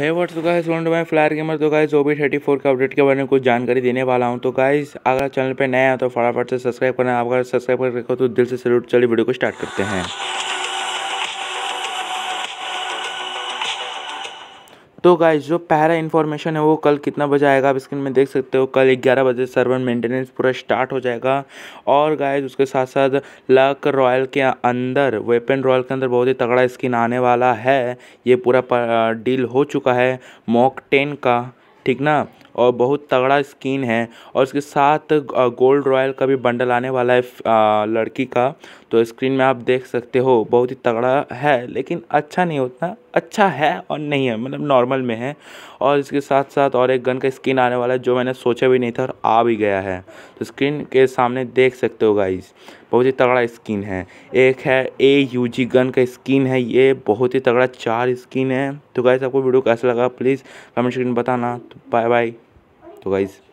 है वर्ड्स तो guys front में फ्लायर गेमर तो गाइस ओबी थर्टी फोर के अपडेट के बारे में कुछ जानकारी देने वाला हूं तो गाइस अगर चैनल पे नया है तो फटाफट से सब्सक्राइब करना अगर सब्सक्राइब कर रखो तो दिल से सलूट चलिए वीडियो को स्टार्ट करते हैं तो गाइज जो पहला इन्फॉर्मेशन है वो कल कितना बजे आएगा आप स्क्रीन में देख सकते हो कल 11 बजे सर्वर मेंटेनेंस पूरा स्टार्ट हो जाएगा और गाइज उसके साथ साथ लक रॉयल के अंदर वेपन रॉयल के अंदर बहुत ही तगड़ा स्किन आने वाला है ये पूरा डील हो चुका है मॉक टेन का ठीक ना और बहुत तगड़ा स्किन है और उसके साथ गोल्ड रॉयल का भी बंडल आने वाला है लड़की का तो स्क्रीन में आप देख सकते हो बहुत ही तगड़ा है लेकिन अच्छा नहीं होता अच्छा है और नहीं है मतलब नॉर्मल में है और इसके साथ साथ और एक गन का स्किन आने वाला है जो मैंने सोचा भी नहीं था और आ भी गया है तो स्क्रीन के सामने देख सकते हो गाइस बहुत ही तगड़ा स्किन है एक है ए यू जी गन का स्किन है ये बहुत ही तगड़ा चार स्किन है तो गाइस आपको वीडियो कैसा लगा प्लीज़ कमेंट स्क्रीन बताना तो बाय बाय तो गाइज़